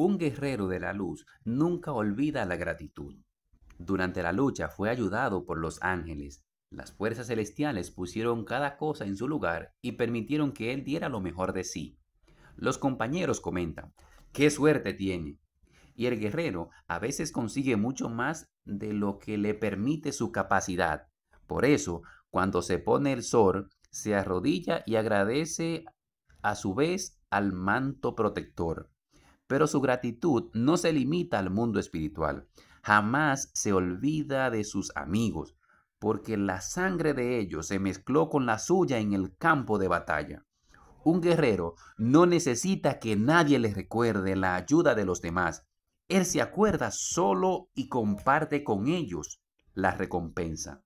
Un guerrero de la luz nunca olvida la gratitud. Durante la lucha fue ayudado por los ángeles. Las fuerzas celestiales pusieron cada cosa en su lugar y permitieron que él diera lo mejor de sí. Los compañeros comentan, ¡qué suerte tiene! Y el guerrero a veces consigue mucho más de lo que le permite su capacidad. Por eso, cuando se pone el sol, se arrodilla y agradece a su vez al manto protector pero su gratitud no se limita al mundo espiritual. Jamás se olvida de sus amigos, porque la sangre de ellos se mezcló con la suya en el campo de batalla. Un guerrero no necesita que nadie le recuerde la ayuda de los demás. Él se acuerda solo y comparte con ellos la recompensa.